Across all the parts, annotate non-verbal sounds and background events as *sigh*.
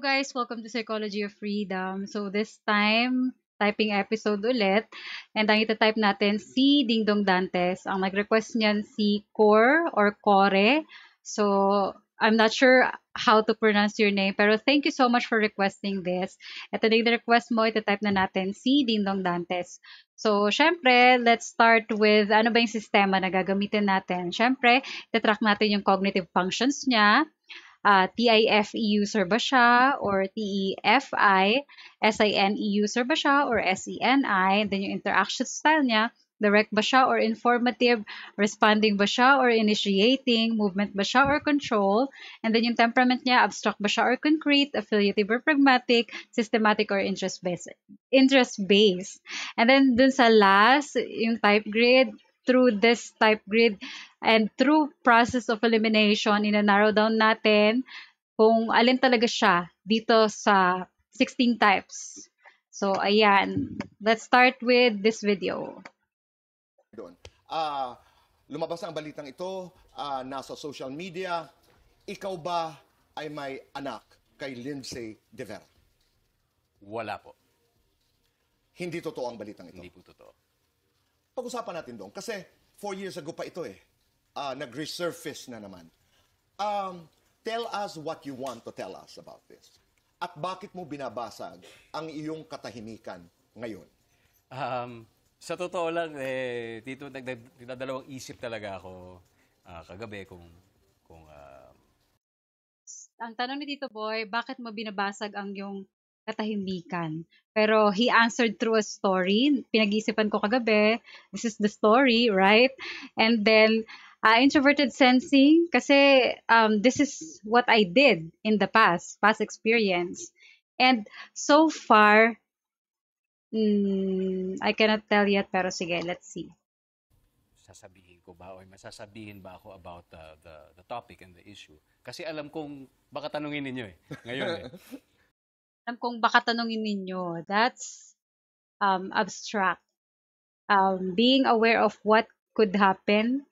guys! Welcome to Psychology of Freedom. So this time, typing episode ulit. And ang ita-type natin, si Dingdong Dantes. Ang nag-request niyan si Core or Core. So I'm not sure how to pronounce your name, pero thank you so much for requesting this. Ito na yung request mo, ita-type na natin si Dingdong Dantes. So, syempre, let's start with ano ba yung sistema na gagamitin natin. Syempre, itatrack natin yung cognitive functions niya, uh, ah, TIFE user ba siya or TEFI, SINE user ba siya or SENI, then yung interaction style niya, direct ba siya or informative, responding ba siya or initiating, movement ba siya or control, and then yung temperament niya, abstract ba siya or concrete, affiliative or pragmatic, systematic or interest-based. Interest-based. And then dun sa last, yung type grade, through this type grid and through process of elimination, ina-narrow down natin kung alin talaga siya dito sa 16 types. So, ayan. Let's start with this video. Doon. Uh, lumabas ang balitang ito uh, nasa social media. Ikaw ba ay may anak kay Lindsay De Wala po. Hindi totoo ang balitang ito? Hindi po totoo pag-usapan natin doon. Kasi four years ago pa ito eh. Uh, nag-resurface na naman. Um, tell us what you want to tell us about this. At bakit mo binabasag ang iyong katahimikan ngayon? Um, sa totoo lang, eh, dito nagdadalawang isip talaga ako uh, kagabi kung, kung uh, ang tanong ni Tito Boy, bakit mo binabasag ang iyong katahimikan. Pero he answered through a story. Pinag-iisipan ko kagabi, this is the story, right? And then, uh, introverted sensing, kasi um, this is what I did in the past, past experience. And so far, mm, I cannot tell yet, pero sige, let's see. Sasabihin ko ba o masasabihin ba ako about uh, the, the topic and the issue? Kasi alam kong, baka tanungin ninyo eh, ngayon eh. *laughs* kung baka tanungin ninyo, that's um, abstract. Um, being aware of what could happen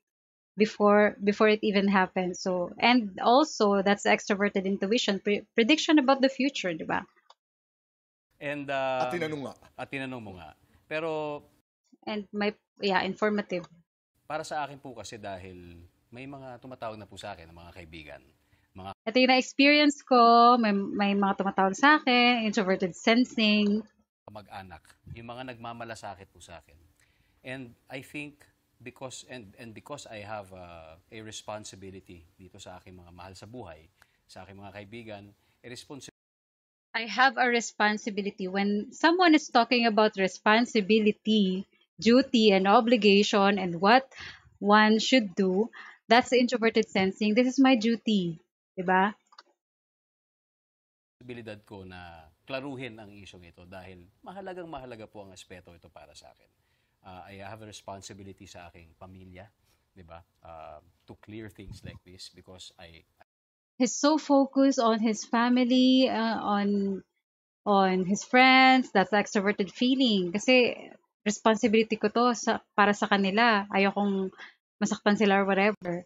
before before it even happens. So and also that's extroverted intuition, pre- prediction about the future, di ba? And uh, at um, tinanong nga. At tinanong mo nga. Pero and my yeah, informative. Para sa akin po kasi dahil may mga tumatawag na po sa akin ng mga kaibigan mga... Ito yung na-experience ko, may, may mga tumatawag sa akin, introverted sensing. mag anak yung mga nagmamalasakit po sa akin. And I think because and and because I have uh, a responsibility dito sa aking mga mahal sa buhay, sa aking mga kaibigan, a responsibility I have a responsibility. When someone is talking about responsibility, duty, and obligation, and what one should do, that's introverted sensing. This is my duty. 'Di ba? Posibilidad ko na klaruhin ang isyong ito dahil mahalagang mahalaga po ang aspeto ito para sa akin. Uh, I have a responsibility sa aking pamilya, 'di ba? Uh, to clear things like this because I, I He's so focused on his family, uh, on on his friends. That's extroverted feeling. Kasi responsibility ko to sa, para sa kanila. Ayokong masaktan sila or whatever.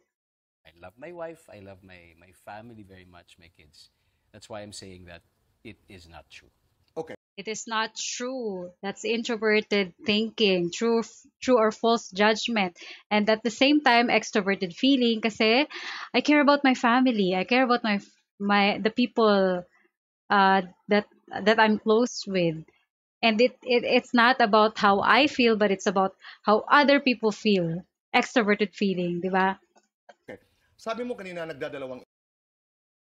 I love my wife, I love my, my family very much, my kids. That's why I'm saying that it is not true. Okay. It is not true. That's introverted thinking, true true or false judgment. And at the same time, extroverted feeling Because I care about my family. I care about my my the people uh, that that I'm close with. And it, it it's not about how I feel, but it's about how other people feel. Extroverted feeling, di Sabi mo kanina nagdadalawang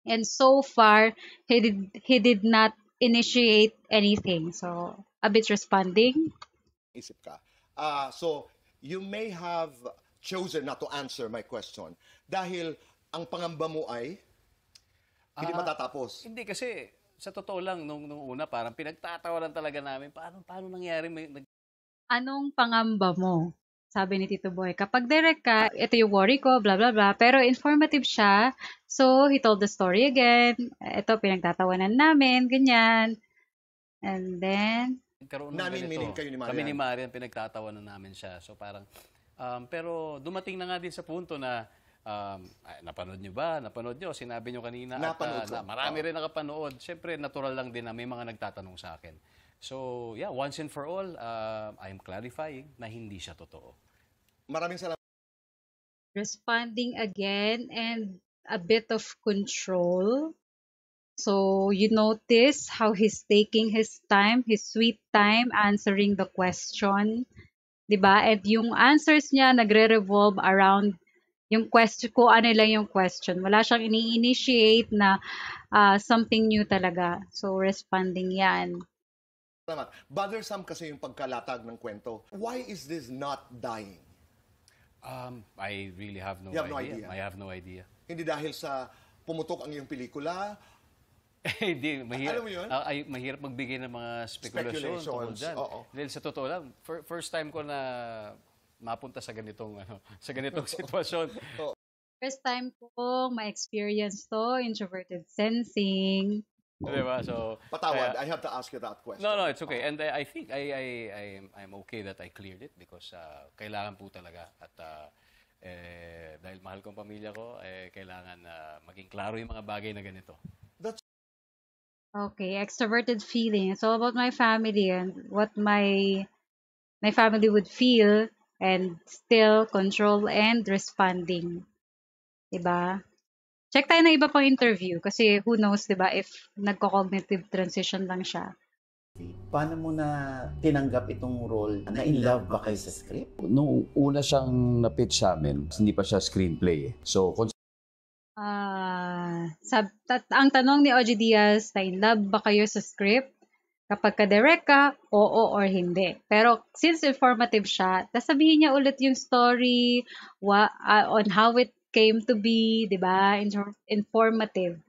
And so far, he did he did not initiate anything. So, a bit responding. Isip ka. Uh, so, you may have chosen not to answer my question dahil ang pangamba mo ay hindi ah, matatapos. Hindi kasi sa totoo lang nung, nung una parang pinagtatawanan talaga namin paano paano nangyari may nag... Anong pangamba mo? sabi ni Tito Boy, kapag direct ka, ito yung worry ko, blah, blah, blah. Pero informative siya. So, he told the story again. Ito, pinagtatawanan namin, ganyan. And then... Nagkaroon ng namin, meaning kayo ni Marian. Kami ni Marian, pinagtatawanan namin siya. So, parang... Um, pero dumating na nga din sa punto na um, ay, napanood nyo ba? Napanood nyo? Sinabi nyo kanina. at, uh, na, marami rin nakapanood. Siyempre, natural lang din na may mga nagtatanong sa akin. So, yeah, once and for all, uh, I'm clarifying na hindi siya totoo. Maraming salamat. Responding again and a bit of control. So you notice how he's taking his time, his sweet time answering the question. 'Di ba? At yung answers niya nagre-revolve around yung question ko ano lang yung question. Wala siyang ini-initiate na uh, something new talaga. So responding 'yan. Salamat. Bothersome kasi yung pagkalatag ng kwento. Why is this not dying? Um, I really have no, You have idea. no idea. I have no idea. Hindi dahil sa pumutok ang iyong pelikula, *laughs* Hindi, mahirap. Alam mo yun? Ah, ay, mahirap magbigay ng mga spekulasyon tungkol Speculations, dyan. Dahil sa totoo lang, fir- first time ko na mapunta sa ganitong ano, *laughs* sa ganitong *laughs* sitwasyon. First time kong ma-experience to, introverted sensing. Diba? So, Patawad, kaya, uh, I have to ask you that question. No, no, it's okay. And I, I think I, I, I, I'm okay that I cleared it because uh, kailangan po talaga. At uh, eh, dahil mahal kong pamilya ko, eh, kailangan uh, maging klaro yung mga bagay na ganito. That's Okay, extroverted feeling. It's all about my family and what my my family would feel and still control and responding. 'di ba Check tayo ng iba pang interview kasi who knows, di ba, if nagko-cognitive transition lang siya. Paano mo na tinanggap itong role? Na in love ba kayo sa script? Nung una siyang na-pitch sa amin, hindi pa siya screenplay. Eh. So, cons- uh, ah, sab tat- ang tanong ni OG Diaz, na in love ba kayo sa script? Kapag ka-direct ka, oo or hindi. Pero since informative siya, sasabihin niya ulit yung story, wa, uh, on how it came to be, di ba? Informative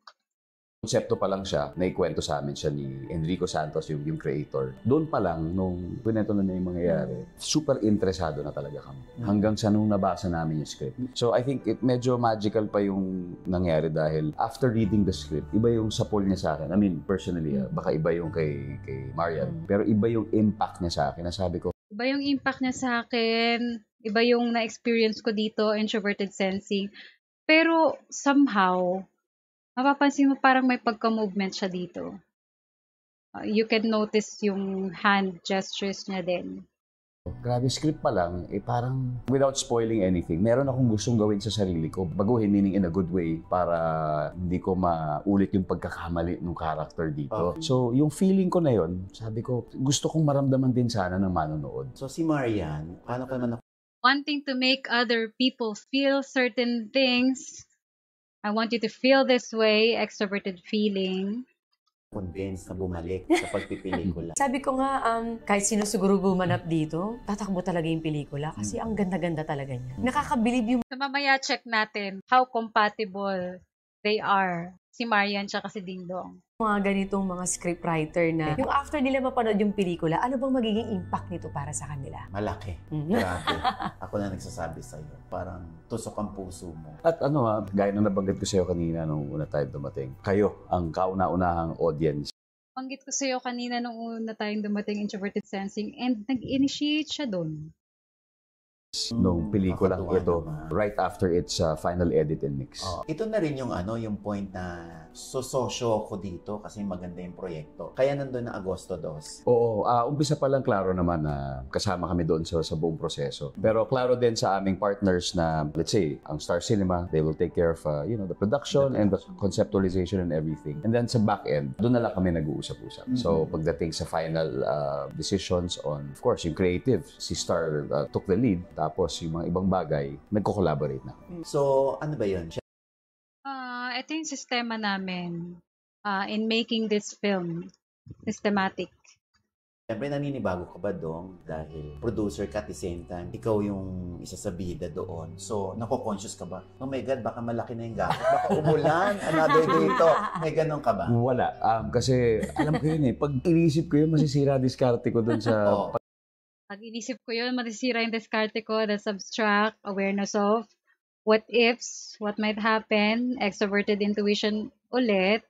konsepto pa lang siya, na ikwento sa amin siya ni Enrico Santos, yung, yung creator. Doon pa lang, nung kwento na niya yung mangyayari, super interesado na talaga kami. Hanggang sa nung nabasa namin yung script. So I think it, medyo magical pa yung nangyari dahil after reading the script, iba yung sapol niya sa akin. I mean, personally, ah, baka iba yung kay, kay Marian. Pero iba yung impact niya sa akin. Nasabi ko, Iba yung impact niya sa akin. Iba yung na-experience ko dito, introverted sensing. Pero somehow, mapapansin mo parang may pagka-movement siya dito. Uh, you can notice yung hand gestures niya din. Oh, grabe, script pa lang, eh parang without spoiling anything, meron akong gustong gawin sa sarili ko. Baguhin, meaning in a good way, para hindi ko maulit yung pagkakamali ng character dito. Okay. So, yung feeling ko na yon sabi ko, gusto kong maramdaman din sana ng manonood. So, si Marian, paano ka naman wanting to make other people feel certain things. I want you to feel this way, extroverted feeling convinced na bumalik *laughs* sa pagpipelikula. Sabi ko nga, um, kahit sino siguro gumanap dito, tatakbo talaga yung pelikula kasi hmm. ang ganda-ganda talaga niya. Nakakabilib yung... So mamaya check natin how compatible They are si Marian siya kasi Dingdong. Mga ganitong mga scriptwriter na yung after nila mapanood yung pelikula, ano bang magiging impact nito para sa kanila? Malaki. Mhm. Grabe. *laughs* Ako na nagsasabi sa iyo. Parang tusok ang puso mo. At ano ha, ah, gaya na nabanggit ko sa iyo kanina nung una tayo dumating, kayo ang kauna-unahang audience banggit ko sa iyo kanina nung una tayong dumating introverted sensing and nag-initiate siya doon ng mm, pelikula Nakakatuwa ito naman. right after its uh, final edit and mix. Oh. Ito na rin yung ano, yung point na sososyo ako dito kasi maganda yung proyekto. Kaya nandun na Agosto 2. Oo, uh, umpisa pa lang klaro naman na kasama kami doon sa, sa buong proseso. Pero klaro din sa aming partners na, let's say, ang Star Cinema, they will take care of, uh, you know, the production, the production and the conceptualization and everything. And then sa back end, doon na lang kami nag-uusap-usap. Mm-hmm. So pagdating sa final uh, decisions on, of course, yung creative, si Star uh, took the lead, tapos yung mga ibang bagay, nagko-collaborate na. So ano ba yun? ito yung sistema namin uh, in making this film. Systematic. Siyempre, naninibago ka ba, Dong? Dahil producer ka at the same time, ikaw yung isa sa bida doon. So, nako-conscious ka ba? Oh my God, baka malaki na yung gap. Baka umulan, *laughs* another day ito. May ganun ka ba? Wala. Um, kasi, alam ko yun eh. Pag inisip ko yun, masisira diskarte ko doon sa... oh. Pag inisip ko yun, masisira yung diskarte ko, that's abstract, awareness of what ifs, what might happen, extroverted intuition ulit,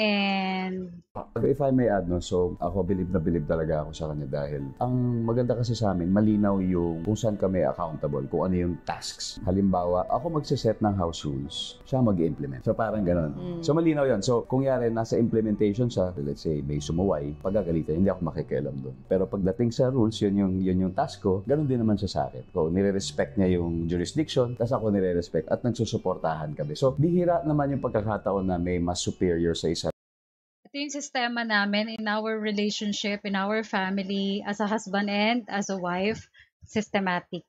and Ah, if I may add, no, so ako believe na believe talaga ako sa kanya dahil ang maganda kasi sa amin, malinaw yung kung saan kami accountable, kung ano yung tasks. Halimbawa, ako magsiset ng house rules, siya mag-implement. So parang ganun. Mm. So malinaw yun. So kung yari, nasa implementation sa let's say may sumuway, pagagalitan, hindi ako makikialam doon. Pero pagdating sa rules, yun yung, yun yung task ko, ganun din naman siya sa akin. Kung nire-respect niya yung jurisdiction, tas ako nire-respect at nagsusuportahan kami. So bihira naman yung pagkakataon na may mas superior sa isa ito yung sistema namin in our relationship, in our family, as a husband and as a wife, systematic.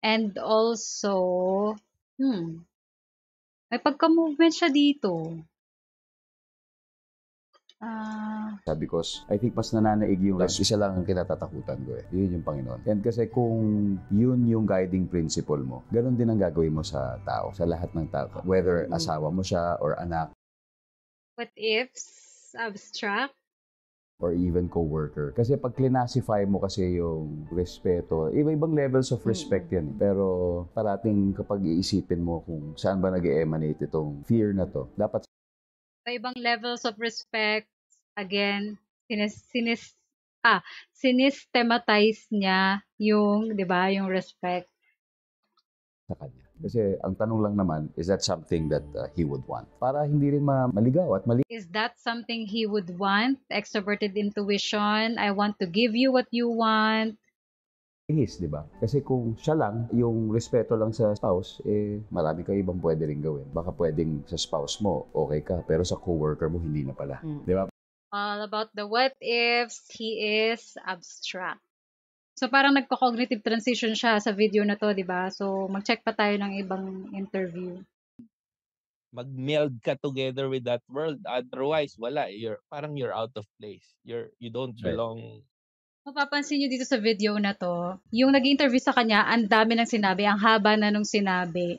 And also, hmm, may pagka-movement siya dito. Uh, Sabi ko, I think mas nananaig yung last. Isa lang ang kinatatakutan ko eh. Yun yung Panginoon. And kasi kung yun yung guiding principle mo, ganun din ang gagawin mo sa tao, sa lahat ng tao. Whether mm. asawa mo siya or anak What ifs? Abstract? or even co-worker. Kasi pag classify mo kasi yung respeto, iba-ibang levels of respect mm-hmm. yan. Eh. Pero parating kapag iisipin mo kung saan ba nag emanate itong fear na to, dapat... Iba-ibang levels of respect, again, sinis, sinis, ah, sinistematize niya yung, di ba, yung respect sa kanya. Kasi ang tanong lang naman, is that something that uh, he would want? Para hindi rin ma- maligaw at mali. Is that something he would want? Extroverted intuition, I want to give you what you want. Ihis, di ba? Kasi kung siya lang, yung respeto lang sa spouse, eh marami ka ibang pwede rin gawin. Baka pwedeng sa spouse mo, okay ka, pero sa coworker mo, hindi na pala. Mm. Di ba? All about the what ifs, he is abstract. So parang nagko-cognitive transition siya sa video na to, 'di ba? So mag-check pa tayo ng ibang interview. Mag-meld ka together with that world. Otherwise, wala. You're parang you're out of place. You're you don't belong. Mapapansin nyo dito sa video na to, yung nag-interview sa kanya, ang dami ng sinabi, ang haba na nung sinabi.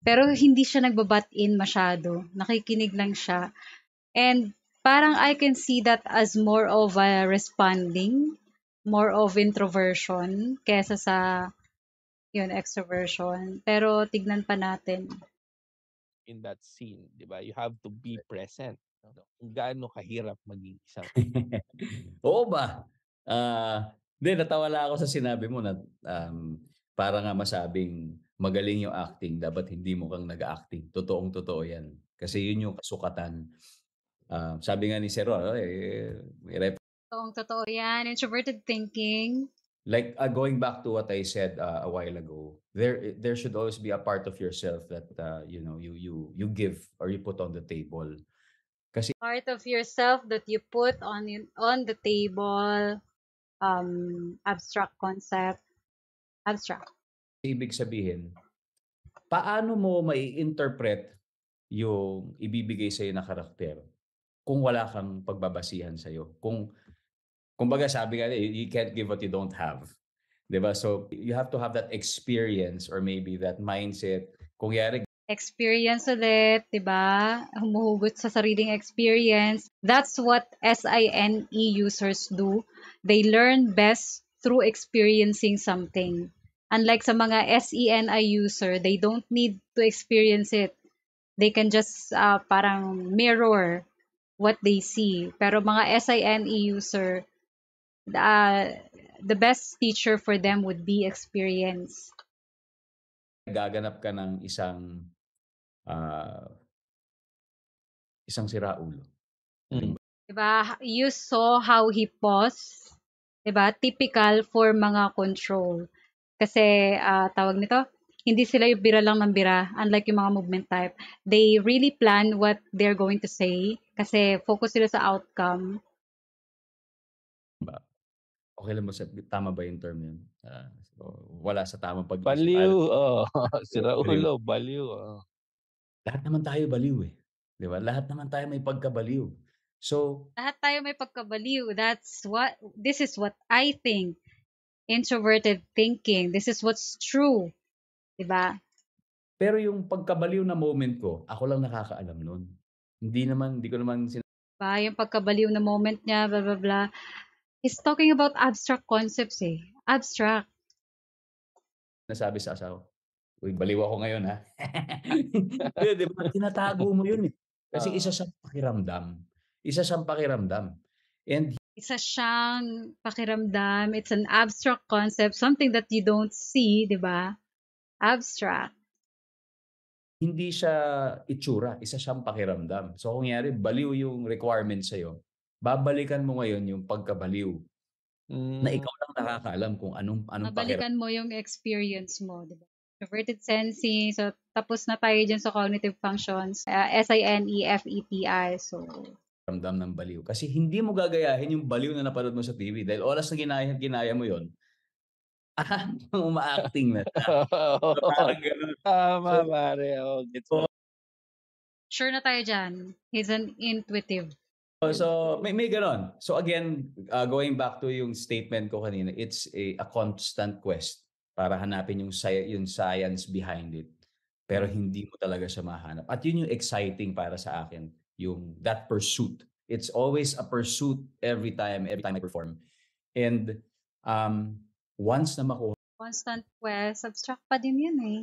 Pero hindi siya nagbabat in masyado. Nakikinig lang siya. And parang I can see that as more of a responding more of introversion kesa sa yun extroversion pero tignan pa natin in that scene di ba you have to be present ano? kung gaano kahirap maging isang *laughs* oo ba ah uh, natawa lang ako sa sinabi mo na um, para nga masabing magaling yung acting dapat hindi mo kang nag-acting totoong totoo yan kasi yun yung kasukatan uh, sabi nga ni Sir Ron, eh, Totoong totoo yan. Introverted thinking. Like uh, going back to what I said uh, a while ago, there there should always be a part of yourself that uh, you know you you you give or you put on the table. Kasi part of yourself that you put on on the table, um, abstract concept, abstract. Ibig sabihin, paano mo mai-interpret yung ibibigay sa'yo na karakter kung wala kang pagbabasihan sa'yo? Kung Kumbaga sabi nga, you can't give what you don't have. Diba? So you have to have that experience or maybe that mindset. Kung yari, experience ulit, 'di ba? Humuhugot sa sariling experience. That's what SINE users do. They learn best through experiencing something. Unlike sa mga SENI user, they don't need to experience it. They can just uh, parang mirror what they see. Pero mga SINE user, uh, the best teacher for them would be experience. Gaganap ka ng isang uh, isang siraulo. Mm. Diba? You saw how he paused. Diba? Typical for mga control. Kasi, uh, tawag nito, hindi sila yung bira lang ng bira, unlike yung mga movement type. They really plan what they're going to say kasi focus sila sa outcome okay lang ba sa, tama ba yung term yun? Uh, so, wala sa tamang pag Baliw, oh. si Raulo, baliw. Oh. Lahat naman tayo baliw eh. Di ba? Lahat naman tayo may pagkabaliw. So, lahat tayo may pagkabaliw. That's what, this is what I think. Introverted thinking. This is what's true. Di ba? Pero yung pagkabaliw na moment ko, ako lang nakakaalam nun. Hindi naman, hindi ko naman sin- yung pagkabaliw na moment niya, bla bla bla. He's talking about abstract concepts eh. Abstract. Nasabi sa asawa. Uy, baliw ako ngayon ha. *laughs* Hindi, di ba? Tinatago mo yun eh. Kasi isa siyang pakiramdam. Isa siyang pakiramdam. And isa siyang pakiramdam. It's an abstract concept, something that you don't see, di ba? Abstract. Hindi siya itsura, isa siyang pakiramdam. So kung nangyari, baliw yung requirement sa'yo, babalikan mo ngayon yung pagkabaliw mm. na hmm. ikaw lang nakakaalam kung anong anong babalikan mo yung experience mo, diba? ba? Introverted sensing, so tapos na tayo dyan sa cognitive functions, uh, S-I-N-E-F-E-T-I, e e so ramdam ng baliw. Kasi hindi mo gagayahin yung baliw na napanood mo sa TV dahil oras na ginaya, ginaya mo yon ah, *laughs* uma-acting na. so, *laughs* parang ganun. Tama, so, pare. sure na tayo dyan. He's an intuitive Oh, so may may ganon. So again, uh, going back to yung statement ko kanina, it's a, a constant quest para hanapin yung yung science behind it. Pero hindi mo talaga siya mahanap. At yun yung exciting para sa akin, yung that pursuit. It's always a pursuit every time, every time I perform. And um, once na makuha. Constant quest, abstract pa din yun eh.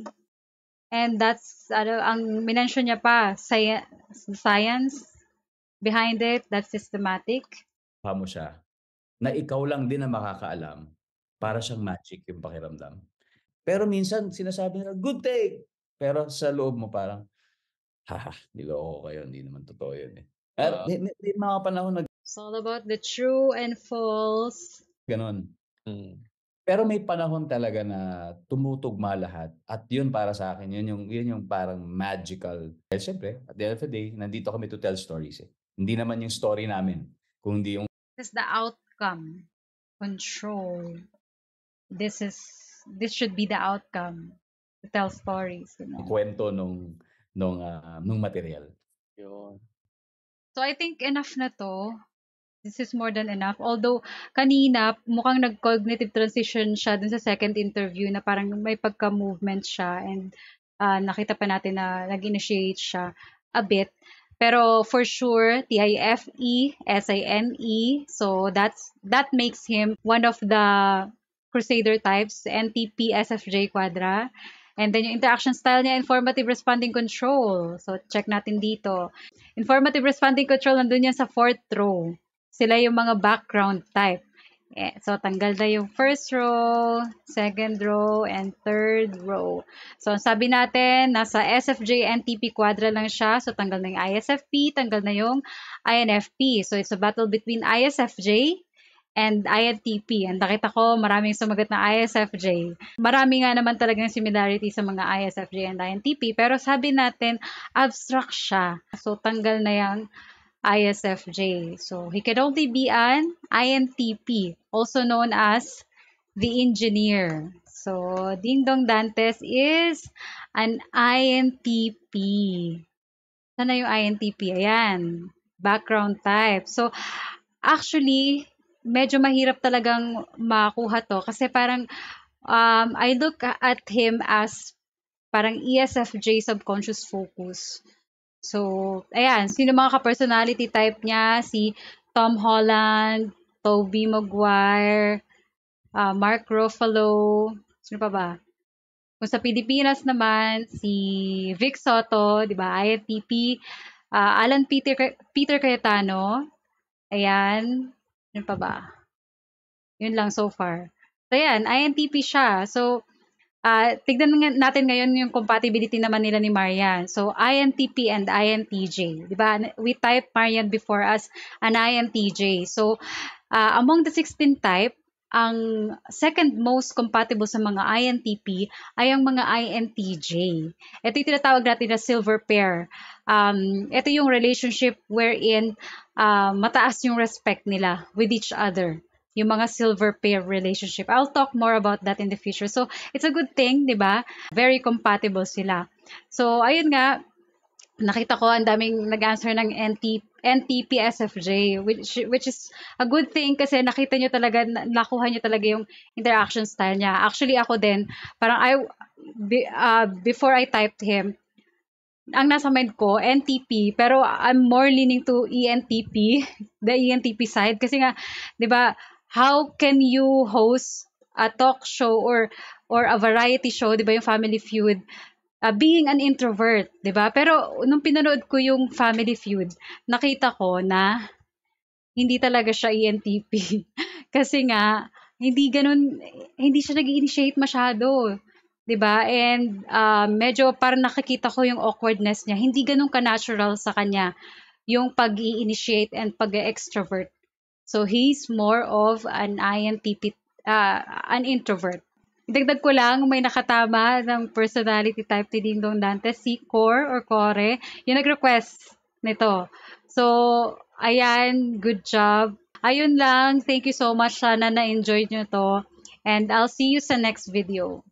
And that's, ano, ang minention niya pa, science, science behind it, that's systematic. Pa siya na ikaw lang din ang makakaalam para siyang magic yung pakiramdam. Pero minsan sinasabi nila, good take! Pero sa loob mo parang, haha, niloko ko kayo, hindi naman totoo yun eh. At uh, may, may, may mga panahon nag... It's all about the true and false. Ganon. Mm. Pero may panahon talaga na tumutugma lahat. At yun para sa akin, yun yung, yun yung parang magical. Well, syempre, at the end of the day, nandito kami to tell stories eh. Hindi naman yung story namin, kundi yung... This is the outcome. Control. This is, this should be the outcome. To tell stories, you know. Kwento nung, nung, uh, nung material. Yun. So I think enough na to. This is more than enough. Although, kanina, mukhang nag-cognitive transition siya dun sa second interview na parang may pagka-movement siya and uh, nakita pa natin na nag-initiate siya a bit. Pero for sure, T-I-F-E, S-I-N-E. So that's that makes him one of the crusader types, NTP SFJ Quadra. And then yung interaction style niya, informative responding control. So check natin dito. Informative responding control, nandun yan sa fourth row. Sila yung mga background type. Yeah, so, tanggal na yung first row, second row, and third row. So, sabi natin, nasa SFJ NTP quadra lang siya. So, tanggal na yung ISFP, tanggal na yung INFP. So, it's a battle between ISFJ and INTP. And nakita ko maraming sumagot na ISFJ. Marami nga naman talagang similarity sa mga ISFJ and INTP. Pero sabi natin, abstract siya. So, tanggal na yung ISFJ. So he could only be an INTP, also known as the engineer. So Ding Dong Dantes is an INTP. Sana yung INTP? Ayan. Background type. So, actually, medyo mahirap talagang makuha to kasi parang um, I look at him as parang ESFJ subconscious focus. So, ayan, sino mga ka-personality type niya? Si Tom Holland, Tobey Maguire, uh, Mark Ruffalo, sino pa ba? Kung sa Pilipinas naman, si Vic Soto, di ba, IFTP, uh, ah, Alan Peter, Peter Cayetano, ayan, sino pa ba? Yun lang so far. So, ayan, INTP siya. So, Uh, tignan natin ngayon yung compatibility naman nila ni Marian. So, INTP and INTJ. Di ba? We type Marian before as an INTJ. So, uh, among the 16 type, ang second most compatible sa mga INTP ay ang mga INTJ. Ito yung tinatawag natin na silver pair. Um, ito yung relationship wherein uh, mataas yung respect nila with each other yung mga silver pair relationship. I'll talk more about that in the future. So, it's a good thing, di ba? Very compatible sila. So, ayun nga, nakita ko ang daming nag-answer ng NT, NTPSFJ, which, which is a good thing kasi nakita nyo talaga, nakuha nyo talaga yung interaction style niya. Actually, ako din, parang I, uh, before I typed him, ang nasa mind ko, NTP, pero I'm more leaning to ENTP, *laughs* the ENTP side. Kasi nga, di ba, how can you host a talk show or or a variety show, 'di ba yung Family Feud? Uh, being an introvert, 'di ba? Pero nung pinanood ko yung Family Feud, nakita ko na hindi talaga siya ENTP. *laughs* Kasi nga hindi ganun hindi siya nag-initiate masyado. 'di ba? And uh, medyo parang nakikita ko yung awkwardness niya. Hindi ganun ka natural sa kanya yung pag-i-initiate and pag-extrovert So he's more of an INTP, uh, ah, an introvert. Dagdag ko lang, may nakatama ng personality type ni Ding Dong Dante, si Core or Core, yung nag-request nito. So, ayan, good job. Ayun lang, thank you so much. Sana na-enjoy nyo to. And I'll see you sa next video.